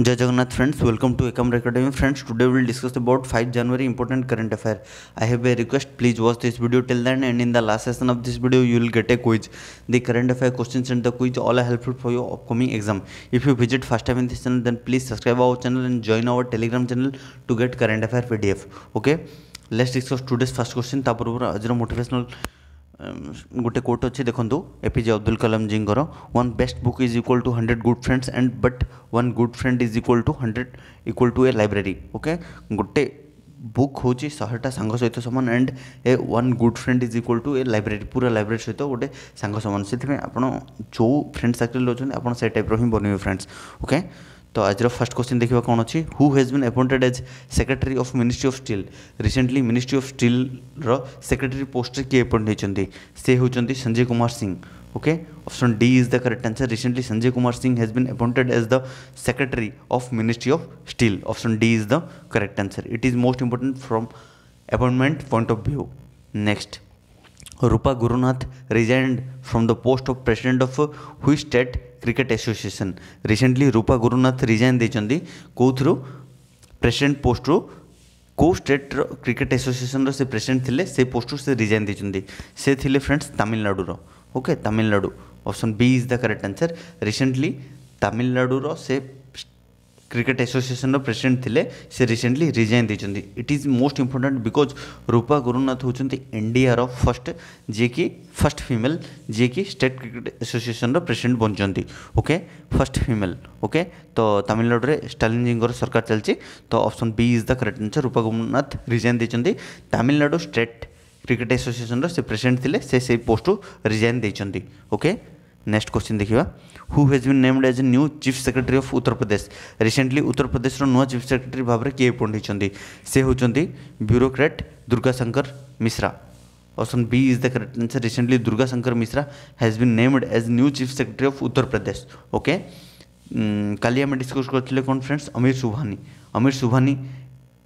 जय Jagannath friends welcome to Ekam academy friends today will discuss about 5 January important current affair I have a request please watch this video till then end in the last session of this video you will get a quiz the current affair question and the quiz all are helpful for your upcoming exam if you visit first time in this channel then please subscribe our channel and join our Telegram channel to get current affair पी okay let's discuss today's first question तापर आज motivational ଗୋଟେ quote ଅଛି ଦେଖନ୍ତୁ A P J Abdul Kalam ଜୀଙ୍କର one best book is equal to hundred good friends and but one good friend is equal to hundred equal to a library okay ଗୋଟେ book ହେଉଛି ଶହେଟା ସାଙ୍ଗ ସହିତ ସମାନ and a one good friend is equal to a library ପୁରା library ସହିତ ଗୋଟେ ସାଙ୍ଗ ସମାନ ସେଥିପାଇଁ ଆପଣ ଯେଉଁ ଫ୍ରେଣ୍ଡ ସର୍କଲ୍ ଅଛନ୍ତି ଆପଣ ସେ ଟାଇପ୍ର ହିଁ ବନେଇବେ ଫ୍ରେଣ୍ଡସ୍ ଓକେ तो आज फर्स्ट क्वेश्चन देखा कौन अच्छी who has been appointed as secretary of ministry of steel recently ministry of steel secretary post किए अपॉइंट होती से होती Sanjay Kumar Singh okay option D is the correct answer recently Sanjay Kumar Singh has been appointed as the secretary of ministry of steel option D is the correct answer it is most important from appointment point of view next Rupa Gurunath resigned from the post of president of which state cricket association? Recently, Rupa Gurunath resigned ଦେଇଛନ୍ତି କେଉଁଥିରୁ president ପୋଷ୍ଟରୁ କେଉଁ ଷ୍ଟେଟ୍ର cricket ଆସୋସିଏସନ୍ର ସେ president ଥିଲେ ସେ ପୋଷ୍ଟରୁ ସେ resign ଦେଇଛନ୍ତି ସେ ଥିଲେ ଫ୍ରେଣ୍ଡସ୍ ତାମିଲନାଡ଼ୁର okay Tamil Nadu option B is the correct answer recently ତାମିଲନାଡ଼ୁର ସେ क्रिकेट एसोसिएसन प्रेसिडेंट थे से रिसेंटली रिजाइन देते it is most important because Rupa Gurunath होती एनडीआर फर्स्ट जी की फर्स्ट फिमेल जी की स्टेट क्रिकेट एसोसिएसन प्रेसिडेंट बनते ओके फर्स्ट फिमेल ओके तो तमिलनाडु में स्टालीन जी सरकार चलती तो option B is the correct answer Rupa Gurunath resign देते तमिलनाडु स्टेट क्रिकेट एसोसीएसन से प्रेसिडेंट थे से पोस्ट रिजाइन देते ओके नेक्स्ट क्वेश्चन देखा who has been named as new chief secretary of Uttar Pradesh recently Uttar Pradesh नुआ चीफ सेक्रेटरी भाव में किए पढ़ी से होती bureaucrat Durgashankar Mishra option B is the correct answer recently Durgashankar Mishra has been named as new chief secretary of Uttar Pradesh okay कल आम डिस्कस करें कौन friends Amir Subhani Amir Subhani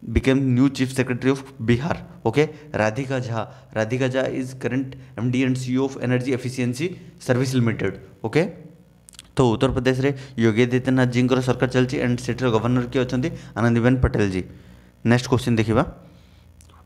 became new chief secretary of Bihar okay Radhika Jha Radhika Jha is current M D and C of energy efficiency service limited okay तो उत्तर प्रदेश में योगी आदित्यनाथ जी सरकार चलती and सेठ governor किए अच्छा आनंदीबेन पटेल जी नेक्स्ट क्वेश्चन देखा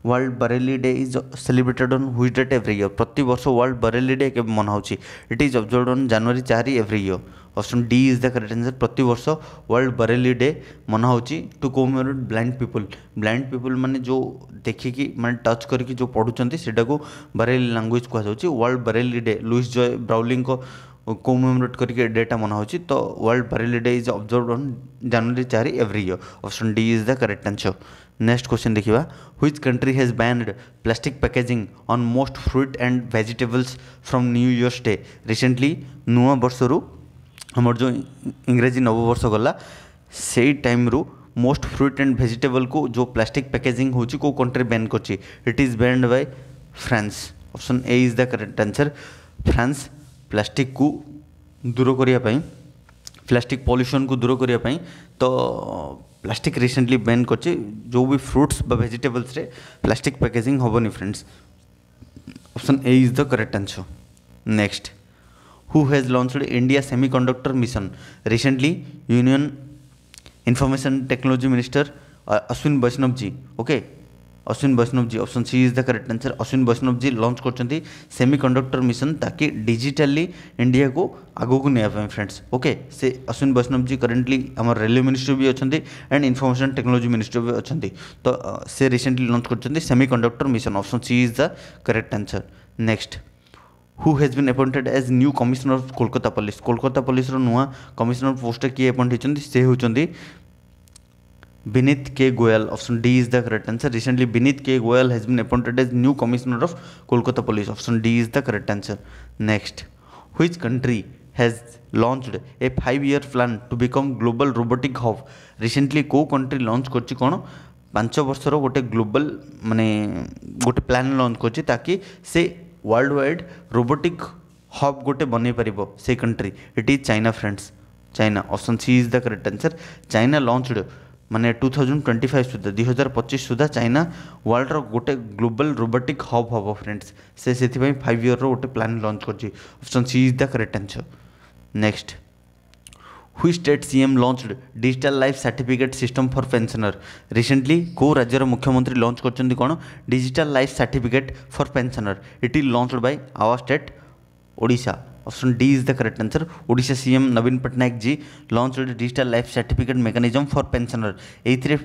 World Braille day is celebrated on which date every year प्रति वर्ष वर्ल्ड बरेली डे के मनाऊँगी it is observe on January चार every year option D is the correct answer प्रति वर्ष वर्ल्ड बरेली डे मनाऊँगी to कोम ब्लाइंड पीपुल ब्लाइंड पीपुल मैंने जो देखिकी मैंने टच करके जो पढ़ुंटा बरेली लांगुएज कहु वर्ल्ड बरेली डे लुइस जय ब्राउली कोमेमोरेट करके डेटा मना हो तो world Braille day is observe on January चार every year option D is the correct answer next question देखा which country has banned plastic packaging on most fruit and vegetables from new year's day recently नुआ वर्षर आम जो इंग्राजी नववर्ष गला से time रु मोस्ट फ्रुट एंड भेजिटेबल को जो प्लास्टिक पैकेजिंग हो कंट्री बैन कर it is banned by France option A is the correct answer France ପ୍ଲାଷ୍ଟିକ୍କୁ ଦୂର କରିବା ପାଇଁ ପ୍ଲାଷ୍ଟିକ୍ ପଲ୍ୟୁସନ୍କୁ ଦୂର କରିବା ପାଇଁ ତ ପ୍ଲାଷ୍ଟିକ୍ ରିସେଣ୍ଟଲି ବ୍ୟାନ୍ କରିଛି ଯେଉଁ ବି ଫ୍ରୁଟ୍ସ ବା ଭେଜିଟେବଲ୍ସରେ ପ୍ଲାଷ୍ଟିକ୍ ପ୍ୟାକେଜିଂ ହେବନି friends option A is the correct answer next who has launched India semiconductor mission recently union information technology minister Ashwin Vaishnaw ji okay Ashwin Vaishnaw ji option C is the correct answer Ashwin Vaishnaw ji launch କରିଛନ୍ତି semiconductor mission ତାକି digitally ଇଣ୍ଡିଆକୁ ଆଗକୁ ନେବା ପାଇଁ friends okay ସେ Ashwin Vaishnaw ji currently ଆମର railway ministry ବି ଅଛନ୍ତି ଆଣ୍ଡ ଇନଫର୍ମେସନ୍ ଟେକ୍ନୋଲୋଜି ମିନିଷ୍ଟ୍ରି ବି ଅଛନ୍ତି ତ ସେ ରିସେଣ୍ଟଲି ଲଞ୍ଚ କରିଛନ୍ତି semiconductor mission option C is the correct answer next who has been appointed as new commissioner of Kolkata police Kolkata police नुआ कमिशनर पोस्ट किए अपॉइंट होती से होती Binit K. Goyal. Option D is the correct answer. Recently, Binit K. Goyal has been appointed as new commissioner of Kolkata Police. Option D is the correct answer. Next, which country has launched a five-year plan to become global robotic hub? Recently, co country launch करची कौन? ପାଞ୍ଚ ବର୍ଷର ଗୋଟେ global ମାନେ ଗୋଟେ plan launch କରୁଛି ତାକି ସେ ୱାର୍ଲଡ ୱାଇଡ଼ ରୋବୋଟିକ୍ ହବ୍ ଗୋଟେ ବନେଇ ପାରିବ ସେ country it is China friends China option C is the correct answer China launched ମାନେ ଟୁ ଥାଉଜେଣ୍ଡ ଟ୍ୱେଣ୍ଟି ଫାଇଭ୍ ସୁଦ୍ଧା ଦୁଇ ହଜାର ପଚିଶ ସୁଦ୍ଧା ଚାଇନା ୱାର୍ଲଡ଼ର ଗୋଟେ ଗ୍ଲୋବାଲ୍ ରୋବୋଟିକ୍ ହବ୍ ହେବ ଫ୍ରେଣ୍ଡସ୍ ସେ ସେଥିପାଇଁ ଫାଇଭ୍ ଇୟର୍ର ଗୋଟେ ପ୍ଲାନ୍ ଲଞ୍ଚ କରିଛି option C is the correct answer next which state CM launched digital life certificate system for pensioner recently କେଉଁ ରାଜ୍ୟର ମୁଖ୍ୟମନ୍ତ୍ରୀ ଲଞ୍ଚ କରିଛନ୍ତି କ'ଣ digital life certificate for pensioner it is launched by our state Odisha option D is the correct answer Odisha CM Naveen Patnaik ji launch digital life certificate mechanism for pensioner ये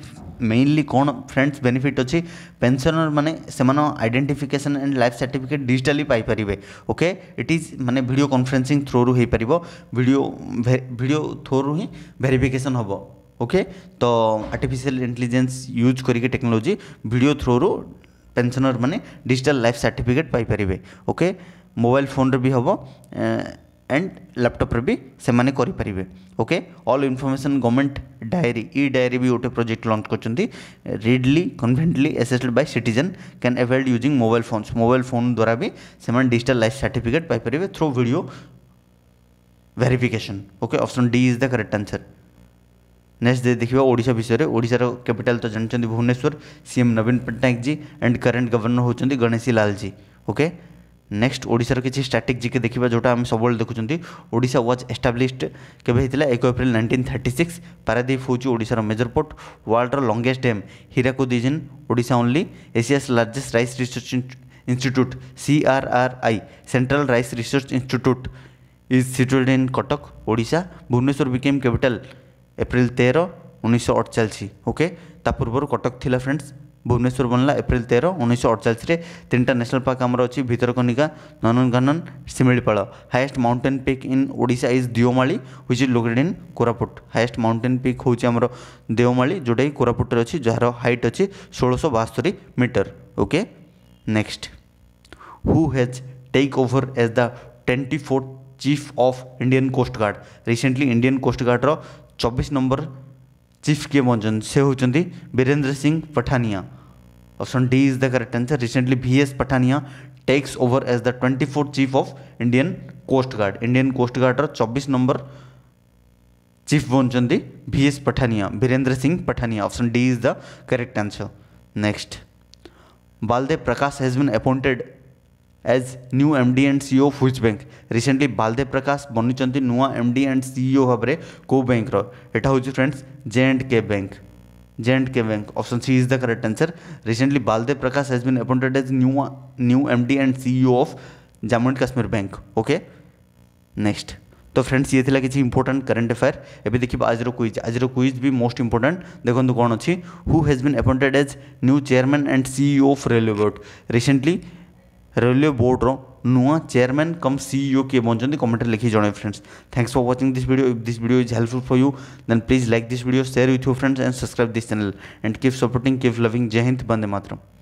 mainly कौन friends benefit अच्छे pensioner मैंने identification and life certificate digitally पाइपर okay it is मानने video conferencing through होपर video भिड through ही verification हम ओके तो आर्टिफिशियल इंटेलीजेन्स यूज करके टेक्नोलोजी वीडियो थ्रू रू पेंशनर मैंने डिजिटल लाइफ सर्टिफिकेट पाइपर ओके मोबाइल फोन रे भी हम एंड लैपटप्रे भी से माने करी परिवे okay all information government diary E diary भी गोटे प्रोजेक्ट लॉन्च कर readily conveniently accessed by citizen can availed using mobile phones mobile phone द्वारा भी से डिजिटल लाइफ सर्टिफिकेट पाइपर through video verification okay option D is the correct answer next दे देखिए ओडा विषय में ओडार कैपिटाल तो जानते Bhubaneswar CM Naveen Patnaik ji and current governor होती Ganeshi Lal ji okay okay? Next ଓଡ଼ିଶାର କିଛି ଷ୍ଟାଟିକ୍ ଜିକେ ଦେଖିବା ଯେଉଁଟା ଆମେ ସବୁବେଳେ ଦେଖୁଛନ୍ତି ଓଡ଼ିଶା ୱାଜ୍ ଏଷ୍ଟାବ୍ଲିଶ୍ଡ କେବେ ହେଇଥିଲା ଏକ April nineteen thirty six Paradip ହେଉଛି ଓଡ଼ିଶାର ମେଜର ପୋର୍ଟ ୱାର୍ଲଡ଼ର longest dam Hirakud is in Odisha only Asia's largest rice research institute CRRI central rice research institute is situated in Cuttack Odisha Bhubaneswar became capital April ତେର ଉଣେଇଶହ ଅଠଚାଳିଶ ଓକେ ତା ପୂର୍ବରୁ କଟକ ଥିଲା ଫ୍ରେଣ୍ଡସ୍ ଭୁବନେଶ୍ୱର ବନିଲା ଏପ୍ରିଲ ତେର ଉଣେଇଶହ ଅଡ଼ଚାଳିଶରେ ତିନିଟା ନ୍ୟାସନାଲ୍ ପାର୍କ ଆମର ଅଛି Bhitarkanika Nandankanan Simlipal highest mountain peak in Odisha is Deomali which is located in Koraput highest mountain peak ହେଉଛି ଆମର ଦେଓମାଳି ଯେଉଁଟାକି କୋରାପୁଟରେ ଅଛି ଯାହାର ହାଇଟ୍ ଅଛି ଷୋହଳଶହ ବାସ୍ତରି metre okay next who has take over as the twenty fourth chief of Indian coast guard recently Indian କୋଷ୍ଟଗାର୍ଡ଼ର ଚବିଶ ନମ୍ବର चीफ किए बन से होती Birendra Singh Pathania option D is the correct answer recently भी S Pathania takes over as the twenty fourth chief of Indian coast guard Indian coast गार्डर चौबीस number chief बनते भी S Pathania Birendra Singh Pathania option D is the correct answer next Baldev Prakash has been appointed as new M D and CEO फ्यूज bank recently Baldev Prakash बनुंट नुआ M D and CEO भाव में कौ बैंक्र यहाँ हूँ friends J and K bank J and K bank option C is the correct answer recently Baldev Prakash has been appointed as new new M D and CEO of Jammu and Kashmir bank okay next तो friends ये था किसी important current affair एवं देखिए आज quiz आज quiz भी most important देखो तो कौन अच्छी who has been appointed as new chairman and CEO of railway board recently railway board नुआ चेयरमैन कम सीईओ किए बनते कमेंट में लिखे जन friends thanks for watching this video if this video is helpful for you then please like this video share with your friends and subscribe this channel and keep supporting keep loving जय हिंद बंदे मातरम